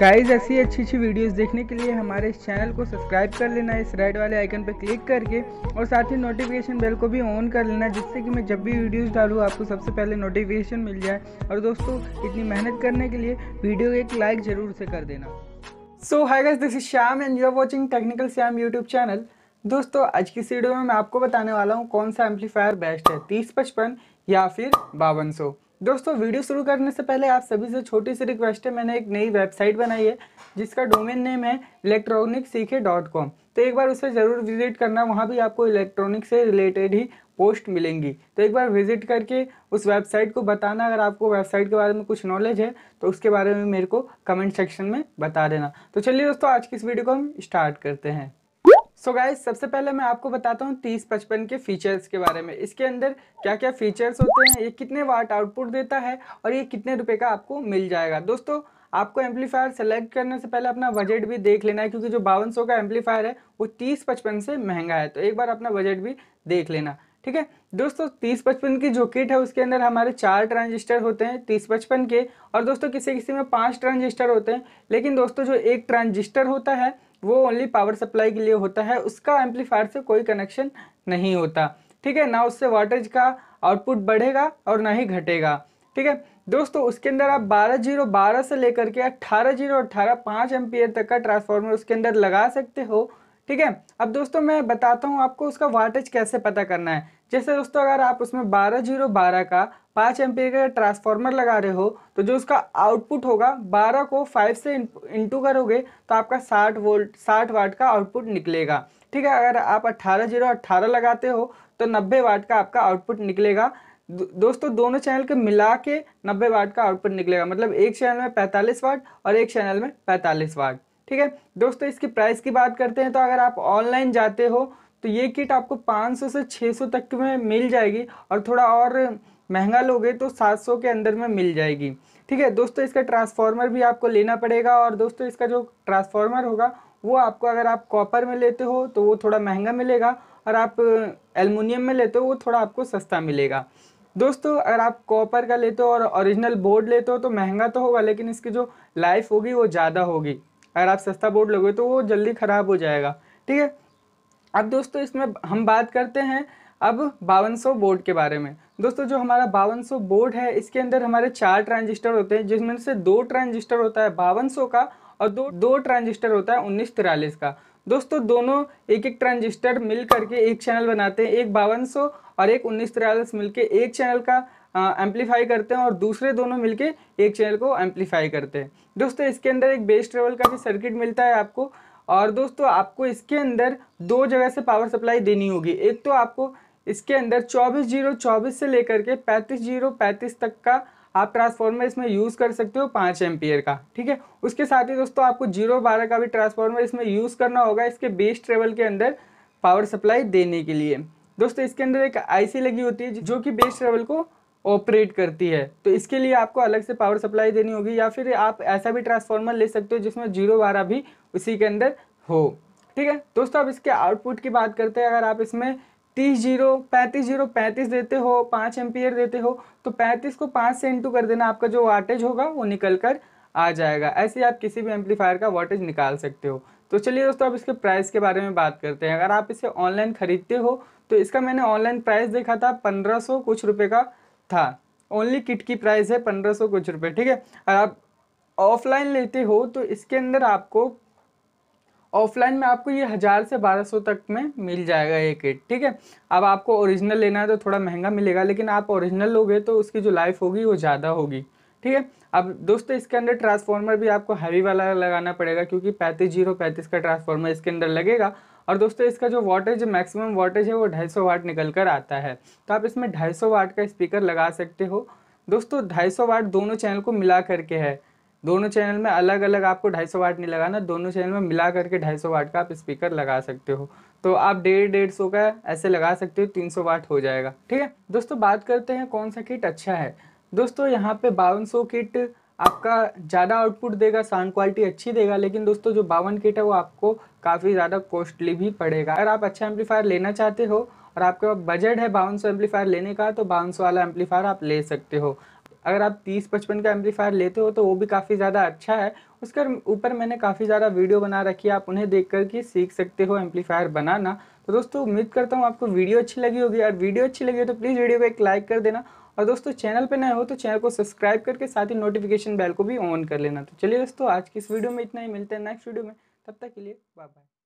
guys ऐसी अच्छी अच्छी वीडियोस देखने के लिए हमारे इस चैनल को सब्सक्राइब कर लेना इस रेड वाले आइकन पर क्लिक करके और साथ ही नोटिफिकेशन बेल को भी ऑन कर लेना जिससे कि मैं जब भी वीडियोस डालूँ आपको सबसे पहले नोटिफिकेशन मिल जाए और दोस्तों इतनी मेहनत करने के लिए वीडियो एक लाइक ज़रूर से कर देना so hi guys this is Shyam and you are watching technical Shyam YouTube channel दोस्तों आज की वीडियो में मैं आपको बताने वाला हूँ कौन सा एम्पलीफायर बेस्ट है तीस पचपन या फिर बावन सौ दोस्तों वीडियो शुरू करने से पहले आप सभी से छोटी सी रिक्वेस्ट है मैंने एक नई वेबसाइट बनाई है जिसका डोमेन नेम है इलेक्ट्रॉनिक सीखे डॉट कॉम तो एक बार उसे ज़रूर विजिट करना वहाँ भी आपको इलेक्ट्रॉनिक से रिलेटेड ही पोस्ट मिलेंगी तो एक बार विजिट करके उस वेबसाइट को बताना अगर आपको वेबसाइट के बारे में कुछ नॉलेज है तो उसके बारे में मेरे को कमेंट सेक्शन में बता देना तो चलिए दोस्तों आज की इस वीडियो को हम स्टार्ट करते हैं सो so सबसे पहले मैं आपको बताता हूँ तीस पचपन के फीचर्स के बारे में इसके अंदर क्या क्या फीचर्स होते हैं ये कितने वाट आउटपुट देता है और ये कितने रुपए का आपको मिल जाएगा दोस्तों आपको एम्पलीफायर सेलेक्ट करने से पहले अपना बजट भी देख लेना है क्योंकि जो बावन का एम्पलीफायर है वो तीस पचपन से महंगा है तो एक बार अपना बजट भी देख लेना ठीक है दोस्तों तीस पचपन की जो किट है उसके अंदर हमारे चार ट्रांजिस्टर होते हैं तीस पचपन के और दोस्तों किसी किसी में पांच ट्रांजिस्टर होते हैं लेकिन दोस्तों जो एक ट्रांजिस्टर होता है वो ओनली पावर सप्लाई के लिए होता है उसका एम्पलीफायर से कोई कनेक्शन नहीं होता ठीक है ना उससे वाटेज का आउटपुट बढ़ेगा और ना ही घटेगा ठीक है दोस्तों उसके अंदर आप बारह जीरो बारह से लेकर के अट्ठारह जीरो अट्ठारह पाँच एम तक का ट्रांसफार्मर उसके अंदर लगा सकते हो ठीक है अब दोस्तों मैं बताता हूँ आपको उसका वाटेज कैसे पता करना है जैसे दोस्तों अगर आप उसमें बारह जीरो बारह का पाँच एम्पियर का ट्रांसफार्मर लगा रहे हो तो जो उसका आउटपुट होगा बारह को फाइव से इंटू करोगे तो आपका साठ वोल्ट साठ वाट का आउटपुट निकलेगा ठीक है अगर आप अट्ठारह जीरो अट्ठारह लगाते हो तो नब्बे वाट का आपका आउटपुट निकलेगा दोस्तों दोनों चैनल के मिला के नब्बे वाट का आउटपुट निकलेगा मतलब एक चैनल में पैंतालीस वाट और एक चैनल में पैंतालीस वाट ठीक है दोस्तों इसकी प्राइस की बात करते हैं तो अगर आप ऑनलाइन जाते हो तो ये किट आपको 500 से 600 तक में मिल जाएगी और थोड़ा और महंगा लोगे तो 700 के अंदर में मिल जाएगी ठीक है दोस्तों इसका ट्रांसफार्मर भी आपको लेना पड़ेगा और दोस्तों इसका जो ट्रांसफार्मर होगा वो आपको अगर आप कॉपर में लेते हो तो वो थोड़ा महंगा मिलेगा और आप एलमिनियम में लेते हो वो थोड़ा आपको सस्ता मिलेगा दोस्तों अगर आप कॉपर का लेते हो और ओरिजिनल बोर्ड लेते हो तो महंगा तो होगा लेकिन इसकी जो लाइफ होगी वो ज़्यादा होगी अगर आप सस्ता बोर्ड लोगे तो वो जल्दी ख़राब हो जाएगा ठीक है अब दोस्तों इसमें हम बात करते हैं अब बावन बोर्ड के बारे में दोस्तों जो हमारा बावन बोर्ड है इसके अंदर हमारे चार ट्रांजिस्टर होते हैं जिसमें से दो ट्रांजिस्टर होता है बावन का और दो दो ट्रांजिस्टर होता है उन्नीस का दोस्तों दोनों एक एक ट्रांजिस्टर मिल करके एक चैनल बनाते हैं एक बावन और एक उन्नीस तिरालीस मिल एक चैनल का एम्पलीफाई करते हैं और दूसरे दोनों मिलके एक चैनल को एम्पलीफाई करते हैं दोस्तों इसके अंदर एक बेस ट्रेवल का भी सर्किट मिलता है आपको और दोस्तों आपको इसके अंदर दो जगह से पावर सप्लाई देनी होगी एक तो आपको इसके अंदर चौबीस जीरो चौबीस से लेकर के पैंतीस जीरो पैंतीस तक का आप ट्रांसफार्मर इसमें यूज़ कर सकते हो पाँच एम्पियर का ठीक है उसके साथ ही दोस्तों आपको जीरो बारह का भी ट्रांसफार्मर इसमें यूज़ करना होगा इसके बेस ट्रेवल के अंदर पावर सप्लाई देने के लिए दोस्तों इसके अंदर एक आईसी लगी होती है जो कि बेस ट्रेवल को ऑपरेट करती है तो इसके लिए आपको अलग से पावर सप्लाई देनी होगी या फिर आप ऐसा भी ट्रांसफार्मर ले सकते हो जिसमें जीरो बारह भी उसी के अंदर हो ठीक है दोस्तों अब इसके आउटपुट की बात करते हैं अगर आप इसमें तीस जीरो पैंतीस जीरो पैंतीस देते हो पाँच एम्पियर देते हो तो पैंतीस को पाँच से इंटू कर देना आपका जो वाटेज होगा वो निकल कर आ जाएगा ऐसे ही आप किसी भी एम्पलीफायर का वाटेज निकाल सकते हो तो चलिए दोस्तों अब इसके प्राइस के बारे में बात करते हैं अगर आप इसे ऑनलाइन ख़रीदते हो तो इसका मैंने ऑनलाइन प्राइस देखा था पंद्रह सौ कुछ रुपये का था ओनली किट की प्राइस है पंद्रह सौ कुछ रुपये ठीक है और आप ऑफलाइन लेते हो तो इसके अंदर आपको ऑफलाइन में आपको ये हज़ार से बारह सौ तक में मिल जाएगा ये किट ठीक है अब आपको ओरिजिनल लेना है तो थोड़ा महंगा मिलेगा लेकिन आप ओरिजिनल लोगे तो उसकी जो लाइफ होगी वो ज़्यादा होगी ठीक है अब दोस्तों इसके अंदर ट्रांसफार्मर भी आपको हैवी वाला लगाना पड़ेगा क्योंकि पैंतीस जीरो पैंतीस का ट्रांसफार्मर इसके अंदर लगेगा और दोस्तों इसका जो वाटेज मैक्सिमम वाटेज है वो 250 वाट निकल कर आता है तो आप इसमें 250 वाट का स्पीकर लगा सकते हो दोस्तों 250 वाट दोनों चैनल को मिला करके है दोनों चैनल में अलग अलग आपको 250 वाट नहीं लगाना दोनों चैनल में मिला करके 250 वाट का आप स्पीकर लगा सकते हो तो आप डेढ़ डेढ़ सौ का ऐसे लगा सकते हो तीन सौ वाट हो जाएगा ठीक है दोस्तों बात करते हैं कौन सा किट अच्छा है दोस्तों यहाँ पे बावन सौ किट आपका ज़्यादा आउटपुट देगा साउंड क्वालिटी अच्छी देगा लेकिन दोस्तों जो बावन किट है वो आपको काफ़ी ज़्यादा कॉस्टली भी पड़ेगा अगर आप अच्छा एम्पलीफायर लेना चाहते हो और आपके पास बजट है बावन सौ एम्पलीफायर लेने का तो बावन सौ वाला एम्पलीफायर आप ले सकते हो अगर आप तीस पचपन का एम्पलीफायर लेते हो तो वो भी काफ़ी ज़्यादा अच्छा है उसके ऊपर मैंने काफ़ी ज़्यादा वीडियो बना रखी है आप उन्हें देख करके सीख सकते हो एम्पलीफायर बनाना तो दोस्तों उम्मीद करता हूँ आपको वीडियो अच्छी लगी होगी और वीडियो अच्छी लगी हो तो प्लीज़ वीडियो को एक लाइक कर देना और दोस्तों चैनल पर नए हो तो चैनल को सब्सक्राइब करके साथ ही नोटिफिकेशन बेल को भी ऑन कर लेना तो चलिए दोस्तों आज की इस वीडियो में इतना ही मिलते हैं नेक्स्ट वीडियो में तब तक के लिए बाय बाय